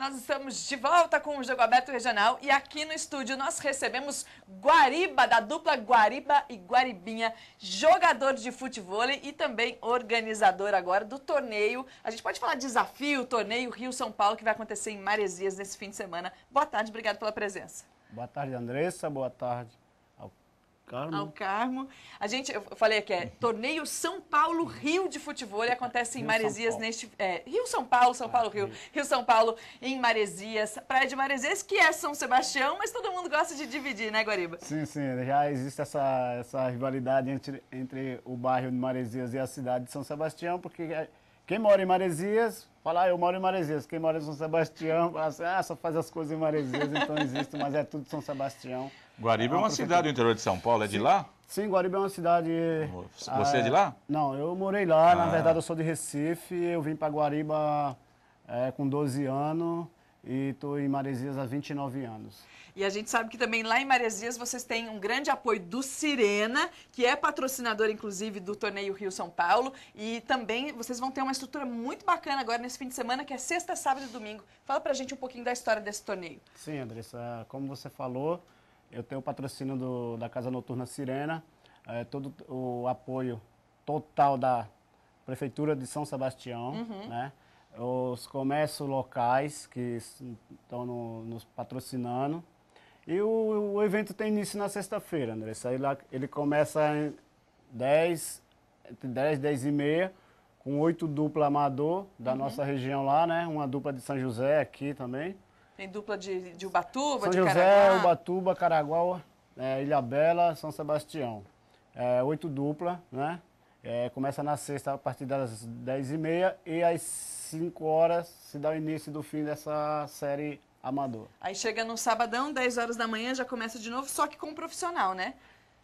Nós estamos de volta com o Jogo Aberto Regional e aqui no estúdio nós recebemos Guariba, da dupla Guariba e Guaribinha, jogador de futebol e também organizador agora do torneio. A gente pode falar desafio, torneio Rio-São Paulo, que vai acontecer em Maresias nesse fim de semana. Boa tarde, obrigado pela presença. Boa tarde, Andressa. Boa tarde Carmo. Ao Carmo. A gente, eu falei que é torneio São Paulo Rio de Futebol e acontece em Rio Maresias neste é, Rio São Paulo, São ah, Paulo Rio, Rio São Paulo em Maresias, Praia de Maresias que é São Sebastião, mas todo mundo gosta de dividir, né, Guariba? Sim, sim, já existe essa essa rivalidade entre, entre o bairro de Maresias e a cidade de São Sebastião, porque é, quem mora em Maresias Fala, ah, eu moro em Maresias. Quem mora em São Sebastião, fala assim, ah, só faz as coisas em Maresias, então existe, mas é tudo São Sebastião. Guariba é uma, é uma cidade do interior de São Paulo, é de lá? Sim, Guariba é uma cidade... Você é, é de é, lá? Não, eu morei lá, ah. na verdade eu sou de Recife, eu vim para Guariba é, com 12 anos, e estou em Maresias há 29 anos. E a gente sabe que também lá em Maresias vocês têm um grande apoio do Sirena, que é patrocinador, inclusive, do torneio Rio-São Paulo. E também vocês vão ter uma estrutura muito bacana agora nesse fim de semana, que é sexta, sábado e domingo. Fala pra gente um pouquinho da história desse torneio. Sim, Andressa. Como você falou, eu tenho o patrocínio do, da Casa Noturna Sirena, é, todo o apoio total da Prefeitura de São Sebastião, uhum. né? os comércios locais que estão no, nos patrocinando. E o, o, evento tem início na sexta-feira, Andressa. Né? Ele, ele começa em 10, entre 10 e 10 e meia, com oito dupla amador da uhum. nossa região lá, né? Uma dupla de São José aqui também. Tem dupla de, de Ubatuba, São de José, Caraguá. Ubatuba, Caraguá, é, Bela São Sebastião. É, oito dupla, né? É, começa na sexta a partir das 10h30 e às 5 horas se dá o início do fim dessa série amador. Aí chega no sabadão, 10 horas da manhã, já começa de novo, só que com um profissional, né?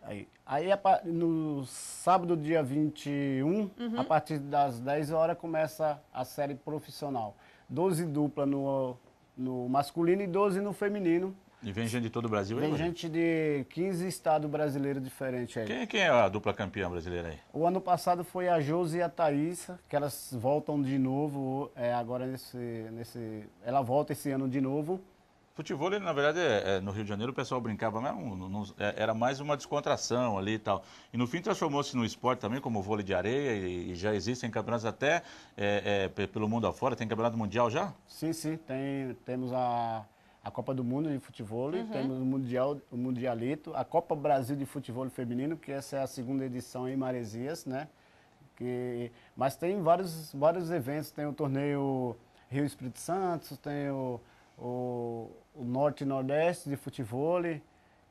Aí, aí no sábado, dia 21, uhum. a partir das 10 horas, começa a série profissional. 12 dupla no, no masculino e 12 no feminino. E vem gente de todo o Brasil vem aí? Vem gente de 15 estados brasileiros diferentes aí. Quem, é, quem, é a dupla campeã brasileira aí? O ano passado foi a Josi e a Thaísa, que elas voltam de novo é, agora nesse, nesse... Ela volta esse ano de novo. Futebol, na verdade, é, é, no Rio de Janeiro o pessoal brincava, mas não, é, era mais uma descontração ali e tal. E no fim transformou-se no esporte também, como vôlei de areia, e, e já existem campeonatos até é, é pelo mundo afora. Tem campeonato mundial já? Sim, sim. Tem, temos a a Copa do Mundo de Futebol, uhum. temos o, mundial, o Mundialito, a Copa Brasil de Futebol Feminino, que essa é a segunda edição em Maresias, né? Que, mas tem vários, vários eventos, tem o torneio Rio Espírito Santo, tem o, o, o Norte e Nordeste de Futebol.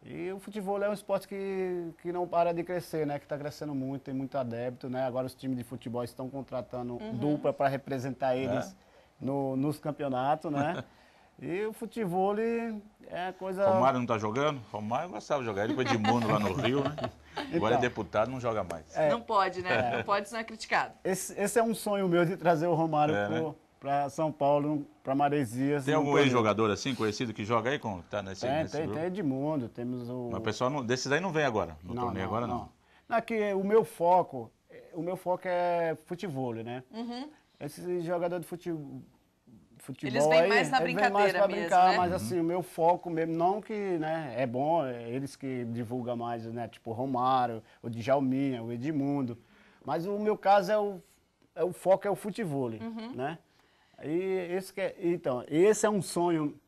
E o futebol é um esporte que, que não para de crescer, né? Que está crescendo muito, tem muito adepto, né? Agora os times de futebol estão contratando uhum. dupla para representar eles é. no, nos campeonatos, né? E o futebol é coisa. Romário não está jogando? Romário gostava de jogar. Ele foi de mundo lá no Rio, né? Então, Agora é deputado, não joga mais. É, não pode, né? É. Não pode, senão é criticado. Esse, esse, é um sonho meu de trazer o Romário é, né? para São Paulo, para Maresias. Tem algum ex-jogador assim, conhecido, que joga aí? Com, tá nesse, tem, nesse tem, grupo? tem Edmundo, temos o. Mas o pessoal não, desses aí não vem agora, no não, torneio não, agora não. Não, é que o meu foco, é, o meu foco é futebol, né? Uhum. Esse jogador de futebol futebol. Eles vêm mais é- na brincadeira é, mais pra mesmo, brincar, né? Mas assim, o meu foco mesmo, não que, né, é bom, é, eles que divulgam mais, né, tipo Romário, o Djalminha, o Edmundo. Mas o meu caso é o, é o foco é o futebol, uhum. né? E esse é, então, esse é um sonho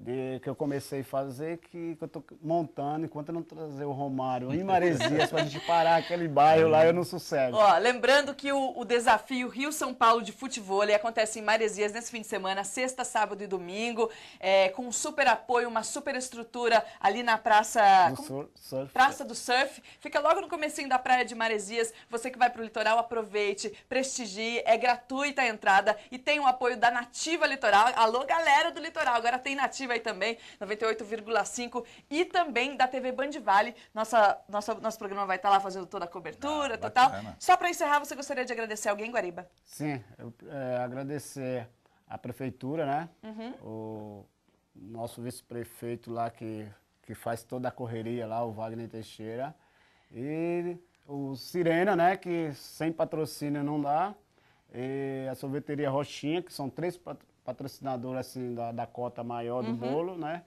de, que eu comecei a fazer, que, que eu tô montando, enquanto eu não trazer o Romário em Maresias pra gente parar aquele bairro lá, eu não sossego. Ó, lembrando que o, o desafio Rio-São Paulo de futebol acontece em Maresias nesse fim de semana, sexta, sábado e domingo, é, com um super apoio, uma super estrutura ali na praça... Do como, surf. Praça do Surf. Fica logo no comecinho da praia de Maresias. Você que vai pro litoral, aproveite, prestigie, é gratuita a entrada e tem o apoio da Nativa Litoral. Alô, galera do litoral, agora tem Nativa aí também, 98,5 e também da TV Band Vale. Nossa, nossa, nosso programa vai estar tá lá fazendo toda a cobertura, ah, total. Só para encerrar, você gostaria de agradecer alguém, Guariba? Sim, eu, é, agradecer a prefeitura, né? Uhum. O nosso vice-prefeito lá que, que faz toda a correria lá, o Wagner Teixeira. E o Sirena, né? Que sem patrocínio não dá. E a sorveteria Roxinha, que são três patrocínios patrocinador assim, da, da cota maior do uhum. bolo, né?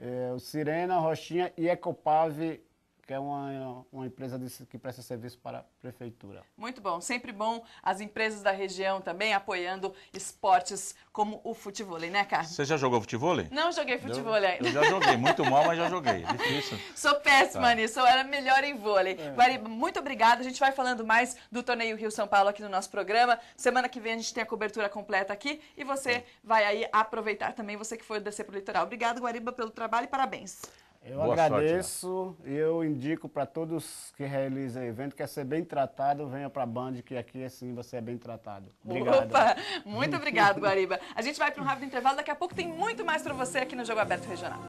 É, o Sirena, Roxinha e Ecopave que é uma, uma empresa de, que presta serviço para a prefeitura. Muito bom, sempre bom as empresas da região também apoiando esportes como o futevôlei, né, cara Você já jogou futevôlei? Não joguei futevôlei ainda. Eu já joguei, muito mal, mas já joguei. É difícil. Sou péssima tá. nisso, eu era melhor em vôlei. É. Guariba, muito obrigada. A gente vai falando mais do Torneio Rio-São Paulo aqui no nosso programa. Semana que vem a gente tem a cobertura completa aqui e você é. vai aí aproveitar também, você que for descer para o litoral. Obrigado, Guariba, pelo trabalho e parabéns. Eu Boa né? agradeço e eu indico para todos que realizam evento, quer ser bem tratado, venha para a Band, que aqui assim você é bem tratado. Obrigado. Opa, muito obrigado, Guariba. A gente vai para um rápido intervalo, daqui a pouco tem muito mais para você aqui no Jogo Aberto Regional.